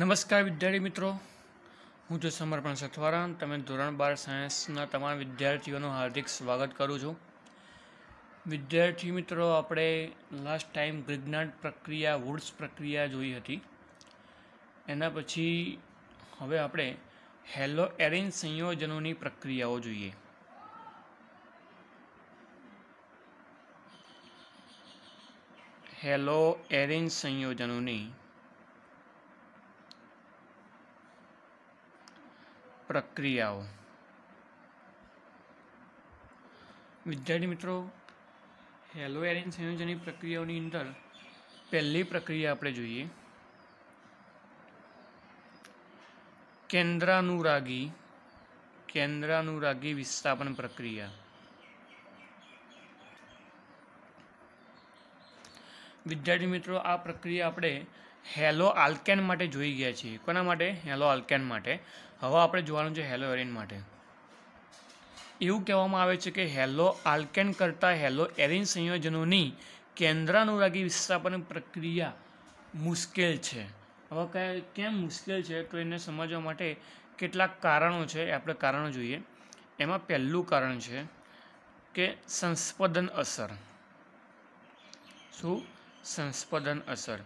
નમસ્કાર વિદ્યાર્થી મિત્રો હું જો સમર્પણ સથવારા તમે ધોરણ બાર સાયન્સના તમામ વિદ્યાર્થીઓનું હાર્દિક સ્વાગત કરું છું વિદ્યાર્થી મિત્રો આપણે લાસ્ટ ટાઈમ ગ્રિજ્ઞાટ પ્રક્રિયા વુડ્સ પ્રક્રિયા જોઈ હતી એના પછી હવે આપણે હેલો એરિન સંયોજનોની પ્રક્રિયાઓ જોઈએ હેલો એરિન સંયોજનોની પ્રક્રિયાઓ વિદ્યાર્થી મિત્રો હેલો એરિન સંયોજનની પ્રક્રિયાઓની અંદર પહેલી પ્રક્રિયા આપણે જોઈએ કેન્દ્રાનુરાગી કેન્દ્રાનુરાગી વિસ્થાપન પ્રક્રિયા વિદ્યાર્થી મિત્રો આ પ્રક્રિયા આપણે હેલો આલ્કેન માટે જોઈ ગયા છીએ કોના માટે હેલો આલ્કેન માટે હવે આપણે જોવાનું છે હેલો એરિન માટે એવું કહેવામાં આવે છે કે હેલો આલ્કેન કરતાં હેલો એરિન સંયોજનોની કેન્દ્રાનુરાગી વિસ્થાપન પ્રક્રિયા મુશ્કેલ છે હવે કયા કેમ મુશ્કેલ છે તો એને સમજવા માટે કેટલાક કારણો છે એ આપણે કારણો જોઈએ એમાં પહેલું કારણ છે કે સંસ્પદન અસર શું સંસ્પદન અસર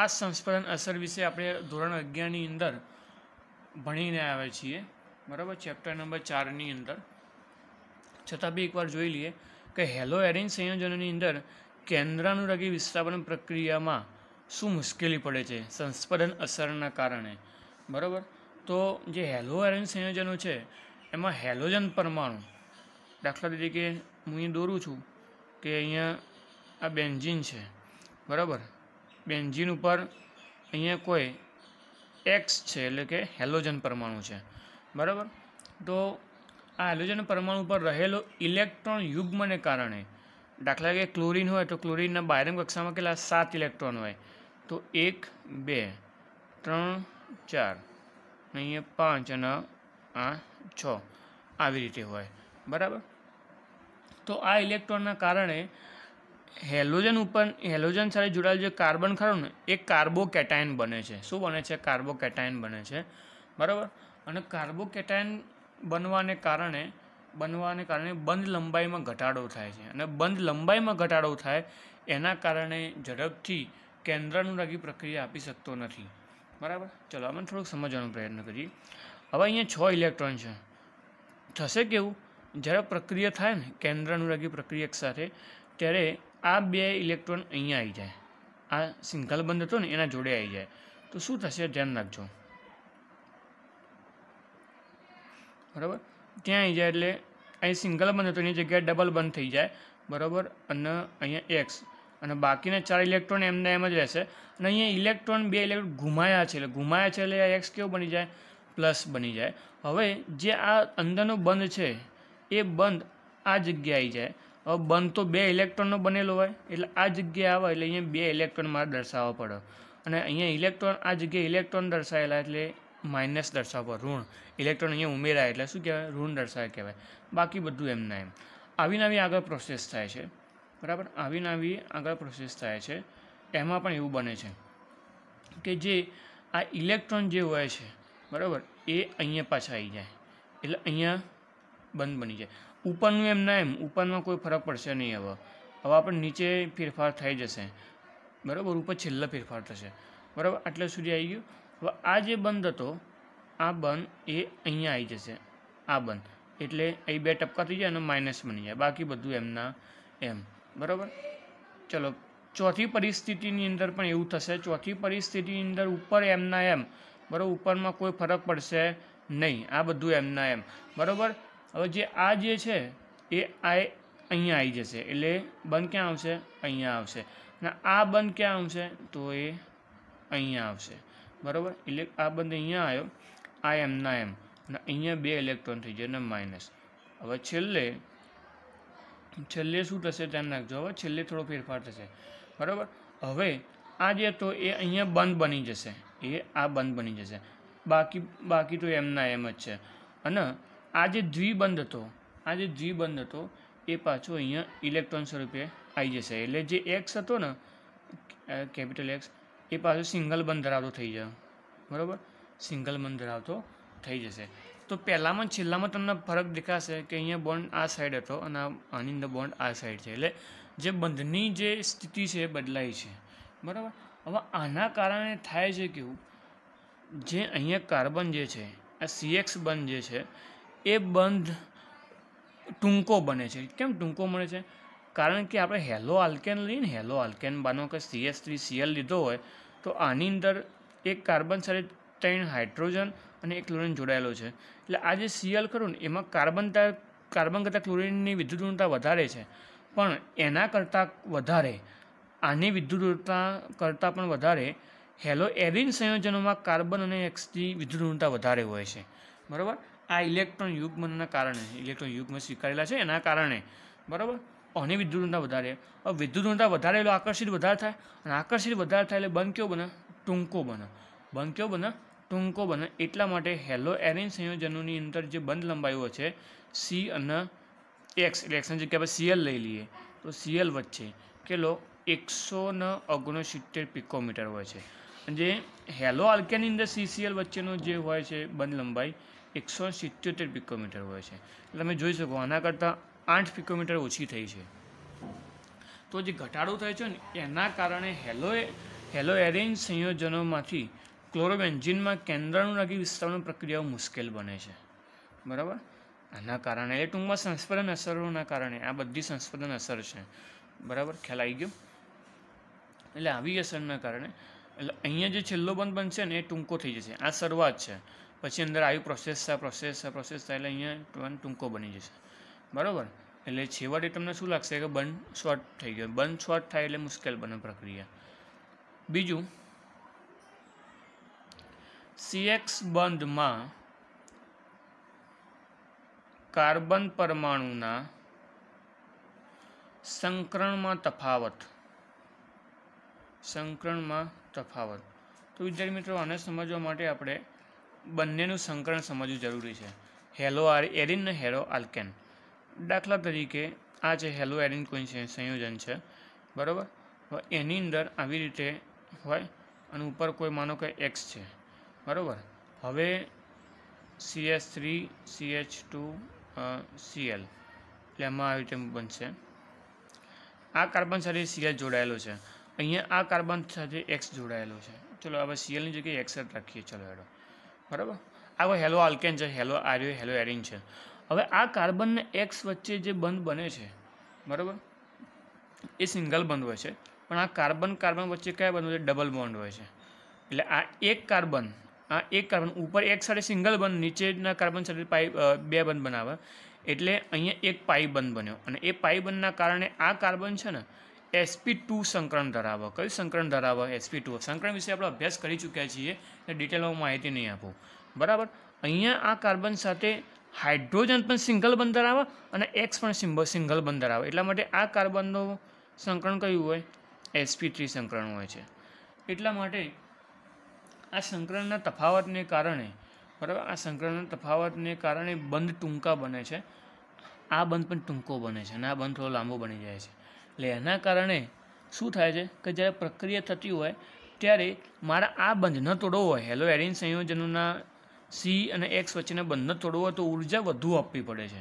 આ સંસ્પદન અસર વિશે આપણે ધોરણ અગિયારની અંદર ભણીને આવ્યા છીએ બરાબર ચેપ્ટર નંબર ચારની અંદર છતાં બી એકવાર જોઈ લઈએ કે હેલો એરિન સંયોજનોની અંદર કેન્દ્રાનુરાગી વિસ્થાપન પ્રક્રિયામાં શું મુશ્કેલી પડે છે સંસ્પદન અસરના કારણે બરાબર તો જે હેલો એરિન સંયોજનો છે એમાં હેલોજન પરમાણુ દાખલા તરીકે હું અહીં દોરું છું કે અહીંયા આ બેન્ઝીન છે બરાબર બેન્ઝીન ઉપર અહીંયા કોઈ એક્સ છે એટલે કે હેલોજન પરમાણુ છે બરાબર તો આ હેલોજન પરમાણુ પર રહેલો ઇલેક્ટ્રોન યુગ્મને કારણે દાખલા કે ક્લોરિન હોય તો ક્લોરિનના બાયરમ કક્ષામાં કેટલા સાત ઇલેક્ટ્રોન હોય તો એક બે ત્રણ ચાર અહીંયા પાંચ અને આ છ આવી રીતે હોય બરાબર તો આ ઇલેક્ટ્રોનના કારણે હેલોજન ઉપર હેલોજન સાથે જોડાયેલ જે કાર્બન ખરો ને એ કાર્બોકેટાયન બને છે શું બને છે કાર્બોકેટાયન બને છે બરાબર અને કાર્બોકેટાયન બનવાને કારણે બનવાને કારણે બંધ લંબાઈમાં ઘટાડો થાય છે અને બંધ લંબાઈમાં ઘટાડો થાય એના કારણે ઝડપથી કેન્દ્રાનુરાગી પ્રક્રિયા આપી શકતો નથી બરાબર ચલો આપણે થોડુંક સમજવાનો પ્રયત્ન કરીએ હવે અહીંયા છ ઇલેક્ટ્રોન છે થશે કેવું જ્યારે પ્રક્રિયા થાય ને કેન્દ્રાનુરાગી પ્રક્રિયક સાથે ત્યારે આ બે ઇલેક્ટ્રોન અહીંયા આવી જાય આ સિંગલ બંધ હતો ને એના જોડે આવી જાય તો શું થશે ધ્યાન રાખજો બરાબર ત્યાં આવી જાય એટલે અહીં સિંગલ બંધ હતો એની જગ્યાએ ડબલ બંધ થઈ જાય બરાબર અને અહીંયા એક્સ અને બાકીના ચાર ઇલેક્ટ્રોન એમને એમ જ રહેશે અને અહીંયા ઇલેક્ટ્રોન બે ઇલેક્ટ્રોન ઘુમાયા છે એટલે ઘુમાયા છે એટલે આ એક્સ કેવો બની જાય પ્લસ બની જાય હવે જે આ અંદરનો બંધ છે એ બંધ આ જગ્યાએ આવી જાય હવે બંધ તો બે ઇલેક્ટ્રોનનો બનેલો હોય એટલે આ જગ્યાએ આવે એટલે અહીંયા બે ઇલેક્ટ્રોન મારે દર્શાવવા પડે અને અહીંયા ઇલેક્ટ્રોન આ જગ્યાએ ઇલેક્ટ્રોન દર્શાવેલા એટલે માઇનસ દર્શાવવા ઋણ ઇલેક્ટ્રોન અહીંયા ઉમેરાય એટલે શું કહેવાય ઋણ દર્શાવે કહેવાય બાકી બધું એમના એમ આવીને આવી આગળ પ્રોસેસ થાય છે બરાબર આવીને આવી આગળ પ્રોસેસ થાય છે એમાં પણ એવું બને છે કે જે આ ઇલેક્ટ્રોન જે હોય છે બરાબર એ અહીંયા પાછા આવી જાય એટલે અહીંયા બંધ બની જાય ઉપરનું એમ ના એમ ઉપરમાં કોઈ ફરક પડશે નહીં હવે હવે આપણે નીચે ફેરફાર થઈ જશે બરાબર ઉપર છેલ્લો ફેરફાર થશે બરાબર આટલે સુધી આવી ગયું હવે આ જે બંધ હતો આ બંધ એ અહીંયા આવી જશે આ બંધ એટલે એ બે ટપકા થઈ જાય અને માઇનસ બની જાય બાકી બધું એમના એમ બરાબર ચલો ચોથી પરિસ્થિતિની અંદર પણ એવું થશે ચોથી પરિસ્થિતિની અંદર ઉપર એમના એમ બરાબર ઉપરમાં કોઈ ફરક પડશે નહીં આ બધું એમના એમ બરાબર હવે જે આ જે છે એ આ અહીંયા આવી જશે એટલે બંધ ક્યાં આવશે અહીંયા આવશે અને આ બંધ ક્યાં આવશે તો એ અહીંયા આવશે બરાબર એટલે આ બંધ અહીંયા આવ્યો આ એમના એમ અને અહીંયા બે ઇલેક્ટ્રોન થઈ જાય અને માઇનસ હવે છેલ્લે છેલ્લે શું થશે ધ્યાન નાખજો હવે છેલ્લે થોડો ફેરફાર થશે બરાબર હવે આ જે તો એ અહીંયા બંધ બની જશે એ આ બંધ બની જશે બાકી બાકી તો એમના એમ જ છે અને આ જે દ્વિબંધ હતો આ જે દ્વિબંધ હતો એ પાછો અહીંયા ઇલેક્ટ્રોન સ્વરૂપે આવી જશે એટલે જે એક્સ હતો ને કેપિટલ એક્સ એ પાછો સિંગલ બંધ ધરાવતો થઈ જશે બરાબર સિંગલ બંધ ધરાવતો થઈ જશે તો પહેલાંમાં છેલ્લામાં તમને ફરક દેખાશે કે અહીંયા બોન્ડ આ સાઈડ હતો અને આની અંદર બોન્ડ આ સાઈડ છે એટલે જે બંધની જે સ્થિતિ છે એ બદલાઈ છે બરાબર હવે આના કારણે થાય છે કેવું જે અહીંયા કાર્બન જે છે આ સીએક્સ બંધ જે છે એ બંધ ટૂંકો બને છે કેમ ટૂંકો બને છે કારણ કે આપણે હેલો આલ્કેન લઈને હેલો આલ્કેન બાનો કે સીએસ થ્રી સીએલ લીધો હોય તો આની અંદર એક કાર્બન સાથે ત્રણ હાઇડ્રોજન અને એક ક્લોરિન જોડાયેલો છે એટલે આ જે સીએલ કરું ને એમાં કાર્બન કાર્બન કરતાં ક્લોરિનની વિદ્યુત ઉણતા વધારે છે પણ એના કરતાં વધારે આની વિદ્યુત કરતાં પણ વધારે હેલો એરિન સંયોજનોમાં કાર્બન અને એક્સની વિદ્યુત ઉણતા વધારે હોય છે બરાબર આ ઇલેક્ટ્રોન યુગ્મનના કારણે ઇલેક્ટ્રોન યુગ્મ સ્વીકારેલા છે એના કારણે બરાબર અને વિદ્યુત ઊંડા વધારે હવે વિદ્યુત ઊંડા વધારે એટલે આકર્ષિત વધારે થાય અને આકર્ષિત વધારે થાય એટલે બંધ કયો બને ટૂંકો બને બંધ કેવો બને ટૂંકો બને એટલા માટે હેલો એરિન સંયોજનોની અંદર જે બંધ લંબાઈઓ છે સી અને એક્સ એટલે એક્સની જગ્યા પર સીએલ લઈ લઈએ તો સીએલ વચ્ચે કેટલો એકસો ને ઓગણસિત્તેર પિકોમીટર હોય છે જે હેલો આલ્કેની અંદર સીસીએલ વચ્ચેનો જે હોય છે બંધ લંબાઈ એકસો સિત્યોતેર પિકોમીટર હોય છે એટલે તમે જોઈ શકો આના કરતાં આઠ પિકોમીટર ઓછી થઈ છે તો જે ઘટાડો થયો છે ને એના કારણે હેલો હેલો એરેન્જ સંયોજનોમાંથી ક્લોરોબેન્ઝિનમાં કેન્દ્રાનુરાગી વિસ્તારની પ્રક્રિયાઓ મુશ્કેલ બને છે બરાબર આના કારણે એ ટૂંકમાં સંસ્પદન અસરોના કારણે આ બધી સંસ્પર્ધન અસર છે બરાબર ખ્યાલ આવી ગયો એટલે આવી અસરના કારણે એટલે અહીંયા જે છેલ્લો બંધ બનશે ને એ ટૂંકો થઈ જશે આ શરૂઆત છે પછી અંદર આવી પ્રોસેસ થાય પ્રોસેસ થાય પ્રોસેસ થાય એટલે અહીંયા વન ટૂંકો બની જશે બરાબર એટલે છેવટે તમને શું લાગશે કે બંધ શોર્ટ થઈ ગયો બંધ શોર્ટ થાય એટલે મુશ્કેલ બને પ્રક્રિયા બીજું સીએક્સ બંધમાં કાર્બન પરમાણુના સંકરણમાં તફાવત સંકરણમાં તફાવત તો વિદ્યાર્થી મિત્રો આને સમજવા માટે આપણે બંનેનું સંકલન સમજવું જરૂરી છે હેલો આર એરિન ને હેરો આલ્કેન દાખલા તરીકે આ જે હેલો એરિન કોઈ છે સંયોજન છે બરાબર એની અંદર આવી રીતે હોય અને ઉપર કોઈ માનો કે એક્સ છે બરાબર હવે C H three C H two CL એટલે એમાં આવી રીતે બનશે આ કાર્બન સાથે સીએલ જોડાયેલો છે અહીંયા આ કાર્બન સાથે એક્સ જોડાયેલો છે ચલો હવે સીએલની જગ્યાએ એક્સ જ રાખીએ ચલો એડો બરાબર આ કોઈ હેલો આલ્કેન છે હેલો આર્યો હેલો એરિન છે હવે આ કાર્બનને એક્સ વચ્ચે જે બંધ બને છે બરાબર એ સિંગલ બંધ હોય છે પણ આ કાર્બન કાર્બન વચ્ચે કયા બંધ હોય છે ડબલ બોન્ડ હોય છે એટલે આ એક કાર્બન આ એક કાર્બન ઉપર એક સાથે સિંગલ બંધ નીચેના કાર્બન સાથે પાઇપ બે બંધ બનાવે એટલે અહીંયા એક પાઈ બંધ બન્યો અને એ પાઈ બંધના કારણે આ કાર્બન છે ને એસપી ટુ સંકરણ ધરાવે કયું સંકરણ ધરાવે એસપી ટુ સંકરણ વિશે આપણે અભ્યાસ કરી ચૂક્યા છીએ એટલે ડિટેલમાં માહિતી નહીં આપું બરાબર અહીંયા આ કાર્બન સાથે હાઇડ્રોજન પણ સિંગલ બંધ ધરાવે અને એક્સ પણ સિમ્બલ સિંગલ બંધ ધરાવે એટલા માટે આ કાર્બનનું સંકરણ કયું હોય એસપી થ્રી સંકરણ હોય છે એટલા માટે આ સંકરણના તફાવતને કારણે બરાબર આ સંકરણના તફાવતને કારણે બંધ ટૂંકા બને છે આ બંધ પણ ટૂંકો બને છે અને આ બંધ થોડો લાંબો બની જાય છે એટલે એના કારણે શું થાય છે કે જ્યારે પ્રક્રિયા થતી હોય ત્યારે મારા આ બંધન તોડવો હોય હેલો એરિન સંયોજનોના સી અને એક્સ વચ્ચેના બંધન તોડવો તો ઉર્જા વધુ આપવી પડે છે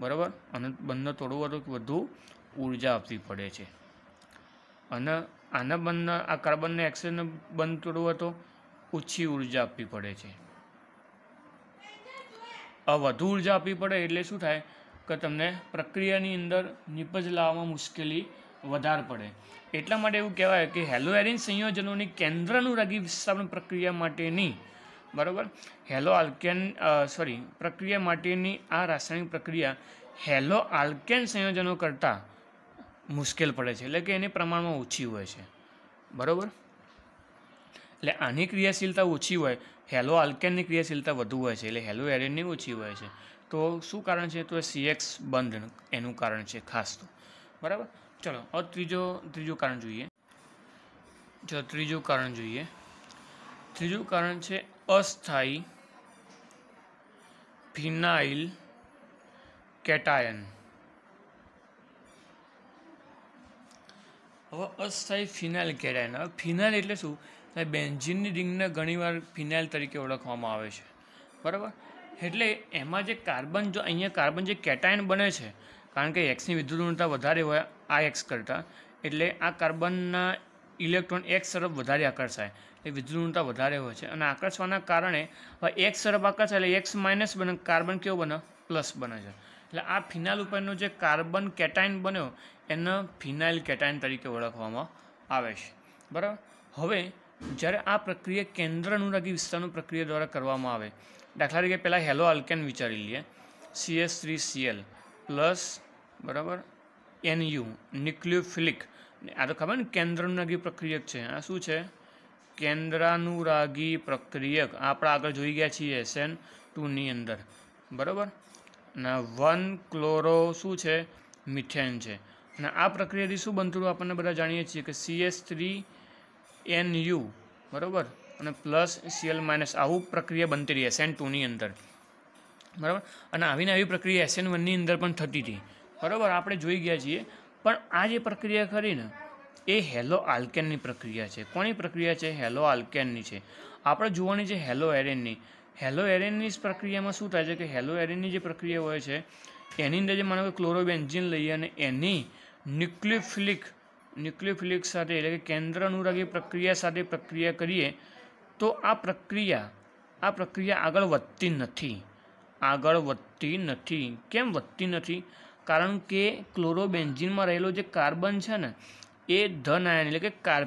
બરાબર અને બંધન તોડવો તો વધુ ઉર્જા આપવી પડે છે અને આના બંધ આ કાર્બનને એક્સિજનને બંધ તોડવો તો ઓછી ઉર્જા આપવી પડે છે આ વધુ ઉર્જા આપવી પડે એટલે શું થાય કે તમને પ્રક્રિયાની અંદર નીપજ લાવવામાં મુશ્કેલી વધારે પડે એટલા માટે એવું કહેવાય કે હેલો એરિન સંયોજનોની કેન્દ્રનું રાગી વિસ્થાપન પ્રક્રિયા માટેની બરાબર હેલો આલ્કેન સોરી પ્રક્રિયા માટેની આ રાસાયણિક પ્રક્રિયા હેલો આલ્કેન સંયોજનો કરતાં મુશ્કેલ પડે છે એટલે કે એની પ્રમાણમાં ઓછી હોય છે બરાબર એટલે આની ક્રિયાશીલતા ઓછી હોય હેલો આલ્કેનની ક્રિયાશીલતા વધુ હોય છે એટલે હેલો એરિનની ઓછી હોય છે તો શું કારણ છે તો સીએક્સ બંધ એનું કારણ છે ખાસ તો બરાબર ચલો હવે ત્રીજો ત્રીજું કારણ જોઈએ ચલો ત્રીજું કારણ જોઈએ ત્રીજું કારણ છે અસ્થાયી ફિનાઇલ કેટાયન હવે અસ્થાયી ફિનાઇલ કેટાયન હવે ફિનાઇલ એટલે શું બેન્ઝિનની રિંગને ઘણીવાર ફિનાઇલ તરીકે ઓળખવામાં આવે છે બરાબર એટલે એમાં જે કાર્બન જો અહીંયા કાર્બન જે કેટાયન બને છે કારણ કે એક્સની વિદ્યુતતા વધારે હોય આ એક્સ કરતાં એટલે આ કાર્બનના ઇલેક્ટ્રોન એક્સ તરફ વધારે આકર્ષાય એ વિદ્યુતતા વધારે હોય છે અને આકર્ષવાના કારણે એક્સ તરફ આકર્ષાય એટલે એક્સ માઇનસ બને કાર્બન કેવો બને પ્લસ બને છે એટલે આ ફિનાઇલ ઉપરનો જે કાર્બન કેટાઇન બન્યો એને ફિનાઇલ કેટાઇન તરીકે ઓળખવામાં આવે છે બરાબર હવે જ્યારે આ પ્રક્રિયા કેન્દ્ર અનુરાગી વિસ્તારનું પ્રક્રિયા દ્વારા કરવામાં આવે દાખલા તરીકે પહેલાં હેલો આલ્કેન વિચારી લઈએ C S three CL plus બરાબર એન એનયુ ન્યુક્લિયોફિલિક આ તો ખબર ને કેન્દ્રનુરાગી પ્રક્રિયક છે આ શું છે કેન્દ્રાનુરાગી પ્રક્રિયક આપણે આગળ જોઈ ગયા છીએ એસએન ટુની અંદર બરાબર અને વન ક્લોરો શું છે મિથેન છે અને આ પ્રક્રિયાથી શું બનતું આપણને બધા જાણીએ છીએ કે સીએસ થ્રી એન યુ બરાબર અને પ્લસ સીએલ માઇનસ આવું પ્રક્રિયા બનતી રહી એસએન ટુની અંદર બરાબર અને આવીને આવી પ્રક્રિયા એસએન વનની અંદર પણ થતી હતી બરાબર આપણે જોઈ ગયા છીએ પણ આ જે પ્રક્રિયા કરીને એ હેલો આલ્કેનની પ્રક્રિયા છે કોની પ્રક્રિયા છે હેલો આલ્કેનની છે આપણે જોવાની છે હેલો એરેનની હેલો એરેનની પ્રક્રિયામાં શું થાય છે કે હેલો એરેનની જે પ્રક્રિયા હોય છે એની અંદર જે માનો કે ક્લોરોબેન્ઝિન લઈએ અને એની ન્યુક્લિયોફિલિક ન્યુક્લિયોફિલિક સાથે એટલે કે કેન્દ્ર અનુરાગી પ્રક્રિયા સાથે પ્રક્રિયા કરીએ તો આ પ્રક્રિયા આ પ્રક્રિયા આગળ વધતી નથી આગળ વધતી નથી કેમ વધતી નથી કારણ કે ક્લોરોબેન્ઝીનમાં રહેલો જે કાર્બન છે ને એ ધન આયન એટલે કે કાર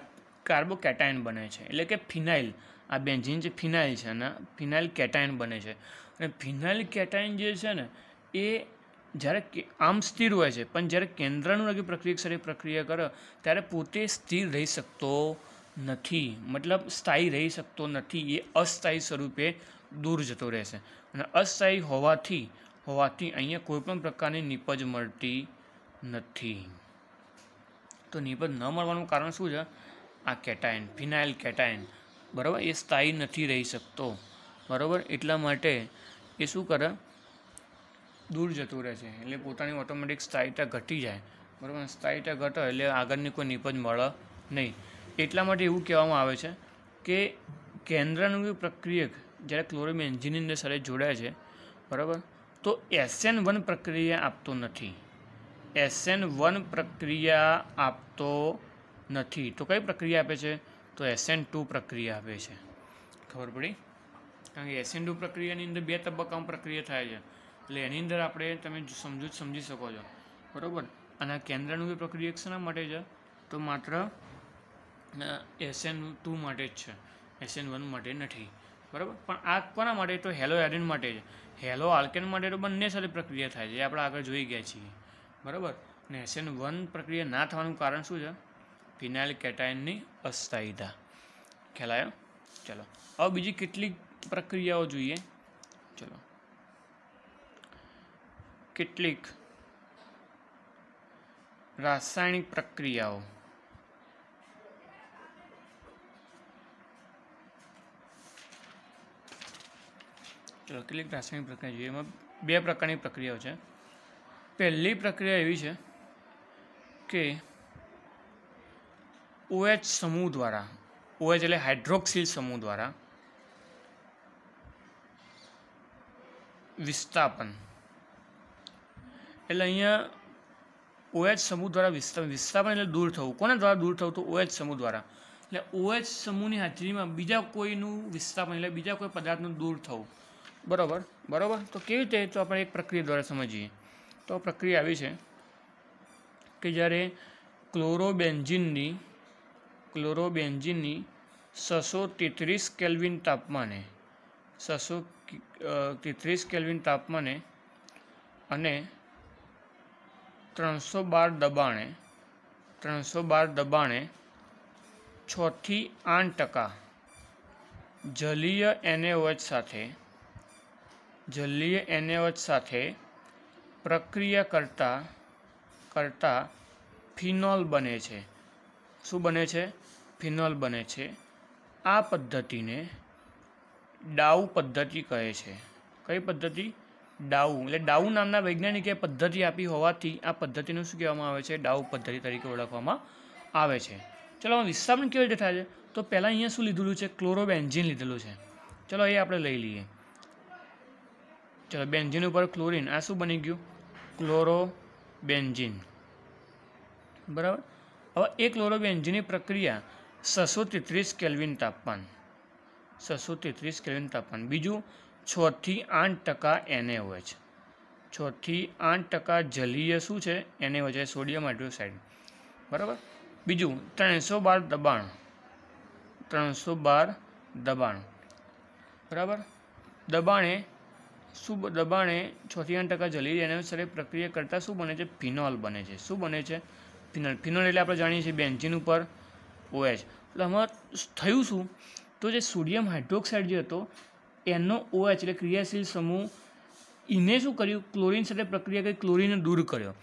કાર્બોકેટાયન બને છે એટલે કે ફિનાઇલ આ બેન્ઝીન જે ફિનાઇલ છે ને ફિનાઇલ કેટાઇન બને છે અને ફિનાઇલ કેટાયન જે છે ને એ જ્યારે આમ સ્થિર હોય છે પણ જ્યારે કેન્દ્રનું પ્રક્રિયા પ્રક્રિયા કરે ત્યારે પોતે સ્થિર રહી શકતો નથી મતલબ સ્થાયી રહી શકતો નથી એ અસ્થાયી સ્વરૂપે દૂર જતો રહેશે અને અસ્થાયી હોવાથી હોવાથી અહીંયા કોઈપણ પ્રકારની નિપજ મળતી નથી તો નિપજ ન મળવાનું કારણ શું છે આ કેટાયન ફિનાઇલ કેટાયન બરાબર એ સ્થાયી નથી રહી શકતો બરાબર એટલા માટે એ શું કરે દૂર જતું રહે છે એટલે પોતાની ઓટોમેટિક સ્થાયીતા ઘટી જાય બરાબર સ્થાયીતા ઘટે એટલે આગળની કોઈ નિપજ મળે નહીં એટલા માટે એવું કહેવામાં આવે છે કે કેન્દ્રાનુયું પ્રક્રિયક જ્યારે ક્લોરોમિન એન્જિનિયરની સાથે જોડાય છે બરાબર તો એસએન વન પ્રક્રિયા આપતો નથી એસએન વન પ્રક્રિયા આપતો નથી તો કઈ પ્રક્રિયા આપે છે તો એસએન ટુ પ્રક્રિયા આપે છે ખબર પડી કારણ કે એસએન ટુ પ્રક્રિયાની અંદર બે તબક્કામાં પ્રક્રિયા થાય છે એટલે એની અંદર આપણે તમે સમજૂત સમજી શકો છો બરાબર અને આ કેન્દ્રાનું પ્રક્રિયા શેના માટે છે તો માત્ર એસએન ટુ માટે જ છે એસએન વન માટે નથી બરાબર પણ આ કોના માટે તો હેલો એરિન માટે છે હેલો આલ્કેન માટે તો બંને સાથે પ્રક્રિયા થાય છે જે આપણે આગળ જોઈ ગયા છીએ બરાબર અને એસએન વન પ્રક્રિયા ના થવાનું કારણ શું છે ફિનાઇલ કેટાયનની અસ્થાયીતા ખ્યાલ ચલો હવે બીજી કેટલીક પ્રક્રિયાઓ જોઈએ ચલો કેટલીક રાસાયણિક પ્રક્રિયાઓ ચલો કેટલીક રાસાયણિક પ્રક્રિયા જોઈએ એમાં બે પ્રકારની પ્રક્રિયાઓ છે પહેલી પ્રક્રિયા એવી છે કે ઓએચ સમૂહ દ્વારા ઓએચ એટલે હાઇડ્રોક્સિલ સમૂહ દ્વારા વિસ્થાપન એટલે અહીંયા ઓએચ સમૂહ દ્વારા વિસ્થાપન વિસ્થાપન એટલે દૂર થવું કોના દ્વારા દૂર થવું તો ઓએચ સમૂહ દ્વારા એટલે ઓએચ સમૂહની હાજરીમાં બીજા કોઈનું વિસ્થાપન એટલે બીજા કોઈ પદાર્થનું દૂર થવું બરાબર બરાબર તો કેવી રીતે તો આપણે એક પ્રક્રિયા દ્વારા સમજીએ તો પ્રક્રિયા આવી છે કે જ્યારે ક્લોરોબેન્ઝિનની ક્લોરોબેન્ઝિનની છસો તેત્રીસ કેલ્વિન તાપમાને છસો તેત્રીસ કેલ્વિન તાપમાને અને ત્રણસો બાર દબાણે ત્રણસો બાર દબાણે છથી આઠ ટકા જલીય એનએઓએચ સાથે જલીય એનેવચ સાથે પ્રક્રિયા કરતા કરતા ફિનોલ બને છે શું બને છે ફિનોલ બને છે આ પદ્ધતિને ડાઉ પદ્ધતિ કહે છે કઈ પદ્ધતિ ડાઉ એટલે ડાઉ નામના વૈજ્ઞાનિકે પદ્ધતિ આપી હોવાથી આ પદ્ધતિનું શું કહેવામાં આવે છે ડાઉ પદ્ધતિ તરીકે ઓળખવામાં આવે છે ચલો આમાં વિસ્થાપન કેવી રીતે થાય છે તો પહેલાં અહીંયા શું લીધેલું છે ક્લોરોબેન્ઝિન લીધેલું છે ચલો એ આપણે લઈ લઈએ ચાલો બેન્ઝીન ઉપર ક્લોરિન આ શું બની ગયું ક્લોરો બેન્ઝીન બરાબર હવે એ ક્લોરો બેન્ઝીનની પ્રક્રિયા છસો તેત્રીસ કેલ્વિન તાપમાન છસો તેત્રીસ કેલ્વિન તાપમાન બીજું છથી આઠ ટકા એને હોય છે છથી આઠ ટકા જલીય શું છે એને હોય છે સોડિયમ હાઇડ્રોક્સાઇડ બરાબર બીજું ત્રણસો બાર દબાણ ત્રણસો બાર દબાણ બરાબર દબાણે શું દબાણે છથી આઠ ટકા જલી રહે એના સાથે પ્રક્રિયા કરતાં શું બને છે ફિનોલ બને છે શું બને છે ફિનોલ ફિનોલ એટલે આપણે જાણીએ છીએ બેન્ઝિન ઉપર ઓએચ એટલે આમાં થયું શું તો જે સોડિયમ હાઇડ્રોક્સાઇડ જે હતો એનો ઓએચ એટલે ક્રિયાશીલ સમૂહ એને શું કર્યું ક્લોરિન સાથે પ્રક્રિયા કરી ક્લોરિનને દૂર કર્યો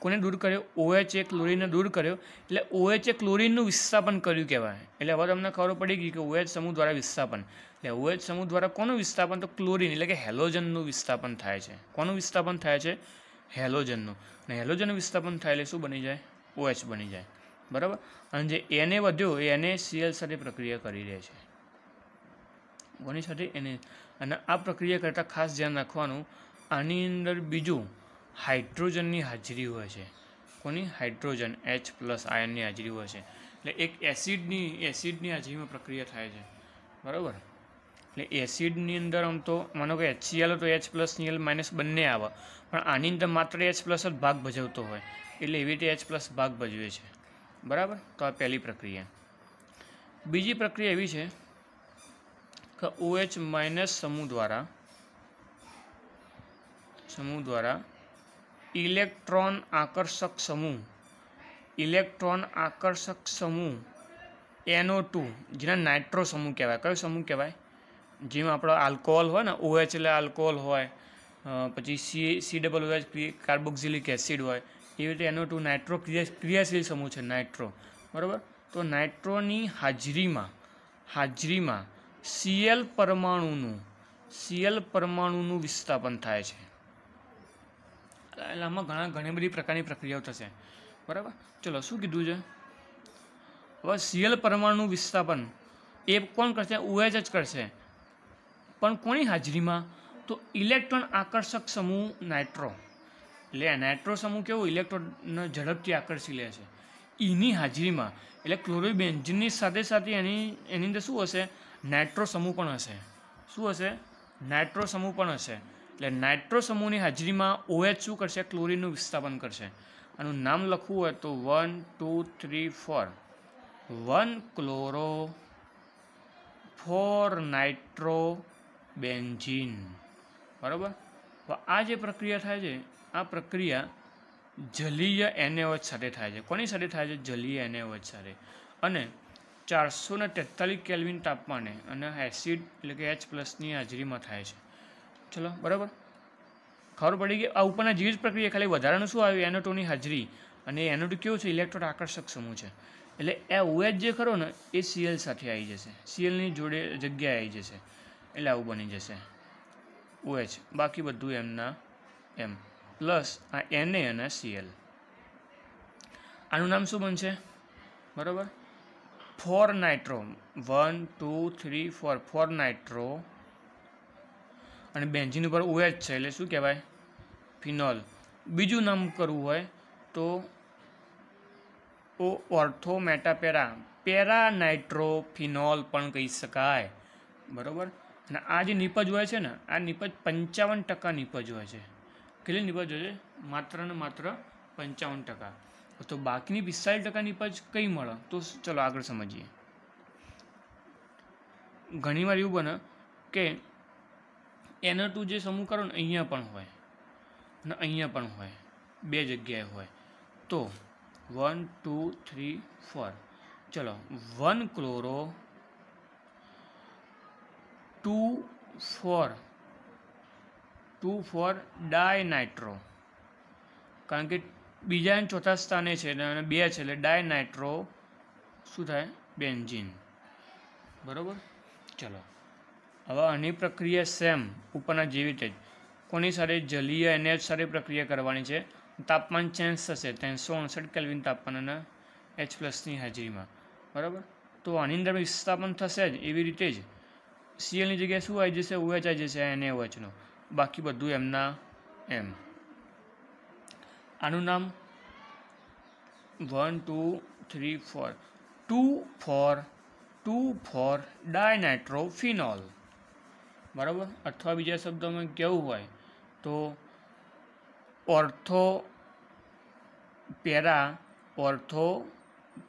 કોને દૂર કર્યો ઓએચ એ ક્લોરીનને દૂર કર્યો એટલે ઓએચ એ ક્લોરિનનું વિસ્થાપન કર્યું કહેવાય એટલે હવે તમને ખબર પડી ગઈ કે ઓએચ સમૂહ દ્વારા વિસ્થાપન એટલે ઓએચ સમૂહ દ્વારા કોનું વિસ્થાપન તો ક્લોરિન એટલે કે હેલોજનનું વિસ્થાપન થાય છે કોનું વિસ્થાપન થાય છે હેલોજનનું અને હેલોજનનું વિસ્થાપન થાય એટલે શું બની જાય ઓએચ બની જાય બરાબર અને જે એને વધ્યો એ એને સીએલ સાથે પ્રક્રિયા કરી રહે છે કોની સાથે એને અને આ પ્રક્રિયા કરતાં ખાસ ધ્યાન રાખવાનું આની અંદર બીજું હાઇડ્રોજનની હાજરી હોય છે કોની હાઇડ્રોજન એચ પ્લસ આયનની હાજરી હોય છે એટલે એક એસિડની એસિડની હાજરીમાં પ્રક્રિયા થાય છે બરાબર એટલે એસિડની અંદર આમ તો માનો કે એચસીએલ તો એચ પ્લસ એલ માઇનસ બંને આવે પણ આની અંદર માત્ર એચ પ્લસ જ ભાગ ભજવતો હોય એટલે એવી રીતે એચ પ્લસ ભાગ ભજવે છે બરાબર તો આ પહેલી પ્રક્રિયા બીજી પ્રક્રિયા એવી છે કે ઓએચ માઇનસ સમૂહ દ્વારા સમૂહ દ્વારા ઇલેક્ટ્રોન આકર્ષક સમૂહ ઇલેક્ટ્રોન આકર્ષક સમૂહ એનો ટુ જેને નાઇટ્રો સમૂહ કહેવાય કયો સમૂહ કહેવાય જેમાં આપણો આલ્કોહોલ હોય ને ઓએચ એટલે આલ્કોહોલ હોય પછી C C double OH carboxylic acid હોય એવી રીતે એનો ટુ નાઇટ્રો ક્રિયાશીલ સમૂહ છે નાઇટ્રો બરાબર તો નાઇટ્રોની હાજરીમાં હાજરીમાં સીએલ પરમાણુનું સીએલ પરમાણુનું વિસ્થાપન થાય છે આમાં ઘણા ઘણી બધી પ્રકારની પ્રક્રિયાઓ થશે બરાબર ચલો શું કીધું છે હવે સીએલ પરમાણુ વિસ્થાપન એ કોણ કરશે ઉએજ જ કરશે પણ કોની હાજરીમાં તો ઇલેક્ટ્રોન આકર્ષક સમૂહ નાઇટ્રો એટલે નાઇટ્રો સમૂહ કેવો ઇલેક્ટ્રોનને ઝડપથી આકર્ષી લે છે એની હાજરીમાં એટલે ક્લોરોબેન્ઝિનની સાથે સાથે એની એની અંદર શું હશે નાઇટ્રો સમૂહ પણ હશે શું હશે નાઇટ્રો સમૂહ પણ હશે એટલે નાઇટ્રો સમૂહની હાજરીમાં ઓએચ શું કરશે ક્લોરીનનું વિસ્થાપન કરશે આનું નામ લખવું હોય તો one two three four one chloro four nitro benzene બરાબર તો આ જે પ્રક્રિયા થાય છે આ પ્રક્રિયા જલીય એનએઓએચ સાથે થાય છે કોની સાથે થાય છે જલીય એનએઓએચ સાથે અને ચારસો ને તેતાલીસ કેલ્વિન તાપમાને અને એસિડ એટલે કે એચ પ્લસની હાજરીમાં થાય છે ચલો બરાબર ખબર પડી કે આ ઉપરના જે જ પ્રક્રિયા ખાલી વધારાનું શું આવ્યું એનોટોની હાજરી અને એનોટ કેવું છે ઇલેક્ટ્રોન આકર્ષક સમૂહ છે એટલે એ ઓએચ જે ખરો ને એ સીએલ સાથે આવી જશે સીએલની જોડે જગ્યાએ આવી જશે એટલે આવું બની જશે ઓએચ બાકી બધું એમના એમ પ્લસ આ એને અને સીએલ આનું નામ શું બનશે બરાબર four nitro one two three four four nitro અને બેન્ઝિન ઉપર ઓએચ છે એટલે શું કહેવાય ફિનોલ બીજું નામ કરવું હોય તો ઓ ઓર્થોમેટાપેરા પેરાનાઇટ્રોફિનોલ પણ કહી શકાય બરાબર અને આ જે નીપજ હોય છે ને આ નીપજ પંચાવન ટકા નિપજ હોય છે કેટલી નીપજ હોય છે માત્ર ને માત્ર પંચાવન ટકા તો બાકીની પિસ્તાલીસ ટકા નીપજ કંઈ મળે તો ચલો આગળ સમજીએ ઘણીવાર એવું બને કે એનો ટુ જે સમૂહ કરો ને અહીંયા પણ હોય અને અહીંયા પણ હોય બે જગ્યાએ હોય તો વન ટુ થ્રી ફોર ચલો one chloro two four two four dinitro કારણ કે બીજા ચોથા સ્થાને છે અને બે છે એટલે ડાયનાઇટ્રો શું થાય બેન્જીન બરાબર ચલો હવે આની પ્રક્રિયા સેમ ઉપરના જેવી જ કોની સાથે જલીય એનએચ સારી પ્રક્રિયા કરવાની છે તાપમાન ચેન્જ થશે ત્રણસો અડસઠ કેલ્વિન તાપમાનના એચ પ્લસની હાજરીમાં બરાબર તો આની અંદર વિસ્થાપન થશે જ એવી રીતે જ સીએલની જગ્યાએ શું આવી જશે ઓએચ આવી જશે એને ઓએચનો બાકી બધું એમના એમ આનું નામ one two three four two four two four dinitrophenol બરાબર અથવા બીજા શબ્દોમાં કેવું હોય તો ortho para ortho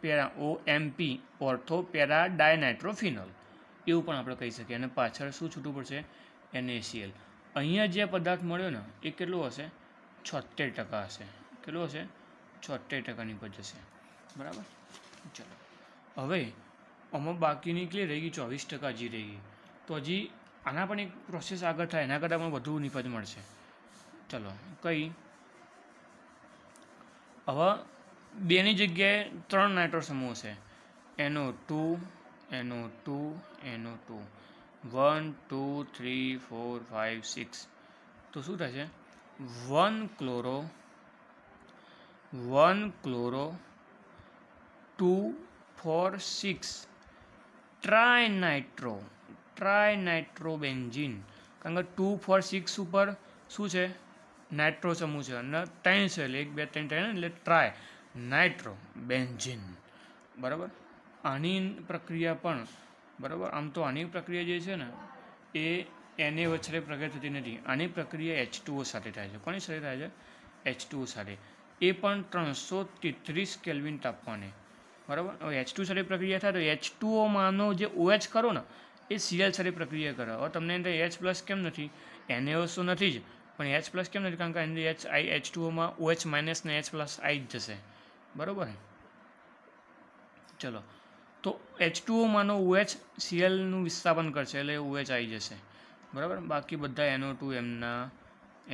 para O MP ortho para dinitrophenol એવું પણ આપણે કહી શકીએ અને પાછળ શું છૂટું પડશે એનએસીએલ અહીંયા જે પદાર્થ મળ્યો ને એ કેટલો હશે છોતેર ટકા હશે કેટલો હશે છોતેર ટકાની પર જશે બરાબર ચલો હવે આમાં બાકીની કેટલી રહી ગઈ ચોવીસ ટકા હજી રહી ગઈ તો હજી આના પણ એક પ્રોસેસ આગળ થાય એના કરતાં પણ વધુ નિપજ મળશે ચલો કઈ હવે બેની જગ્યાએ ત્રણ નાઇટ્રો સમૂહ છે એનો ટુ એનો ટુ એનો two one two three four five six તો શું થશે one chloro one chloro two four six tri nitro trinitrobenzene કારણ કે ટુ ફોર સિક્સ ઉપર શું છે નાઇટ્રો સમૂહ છે અને ત્રણ છે એટલે એક બે ત્રણ ત્રણ એટલે ટ્રાય નાઇટ્રો બેન્ઝીન બરાબર આની પ્રક્રિયા પણ બરાબર આમ તો આની પ્રક્રિયા જે છે ને એ એને વચ્ચે પ્રગટ થતી નથી આની પ્રક્રિયા એચ ટુઓ સાથે થાય છે કોની સાથે થાય છે એચ ટુઓ સાથે એ પણ ત્રણસો તેત્રીસ કેલ્વિન તાપમાને બરાબર હવે એચ ટુ સાથે પ્રક્રિયા થાય તો એચ ટુઓમાંનો જે ઓએચ કરો ને એ સીએલ સાથે પ્રક્રિયા કરે હવે તમને અંદર એચ પ્લસ કેમ નથી એનએઓસ તો નથી જ પણ એચ પ્લસ કેમ નથી કારણ કે એની એચ આઈ એચ ટુઓમાં ઓએચ માઇનસ ને એચ પ્લસ આવી જ જશે બરાબર ચલો તો એચ ટુઓમાંનો ઓએચ સીએલનું વિસ્થાપન કરશે એટલે ઓએચ આવી જશે બરાબર બાકી બધા એનો ટુ એમના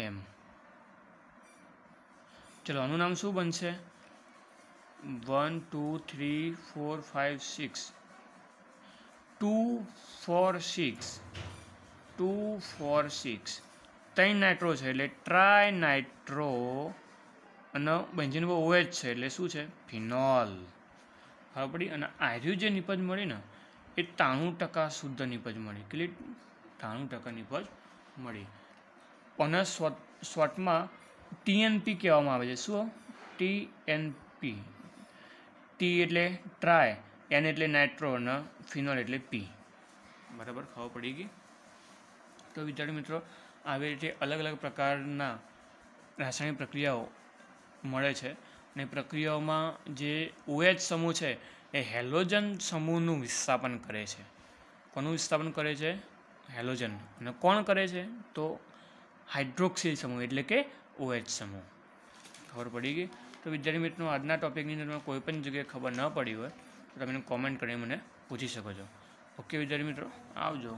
એમ ચલો આનું નામ શું બનશે one two three four five six two four six two four six ત્રણ નાઇટ્રો છે એટલે ટ્રાય નાઇટ્રો અને બેન્ઝીન બહુ ઓએચ છે એટલે શું છે ફિનોલ ખબર પડી અને આર્યું જે નિપજ મળી ને એ ત્રાણું ટકા શુદ્ધ નિપજ મળી કેટલી ત્રાણું ટકા નિપજ મળી અને શોર્ટ શોર્ટમાં ટીએનપી કહેવામાં આવે છે શું ટીએનપી ટી એટલે ટ્રાય એન એટલે નાઇટ્રો અને ફિનોલ એટલે પી બરાબર ખબર પડી ગઈ તો વિદ્યાર્થી મિત્રો આવી રીતે અલગ અલગ પ્રકારના રાસાયણિક પ્રક્રિયાઓ મળે છે અને પ્રક્રિયાઓમાં જે ઓએચ OH સમૂહ છે એ હેલોજન સમૂહનું વિસ્થાપન કરે છે કોનું વિસ્થાપન કરે છે હેલોજન અને કોણ કરે છે તો હાઇડ્રોક્સિલ સમૂહ એટલે કે ઓએચ OH સમૂહ ખબર પડી ગઈ તો વિદ્યાર્થી મિત્રો આજના ટોપિકની અંદર કોઈપણ જગ્યાએ ખબર ન પડી હોય તો તમે કોમેન્ટ કરીને મને પૂછી શકો છો ઓકે વિદ્યાર્થી મિત્રો આવજો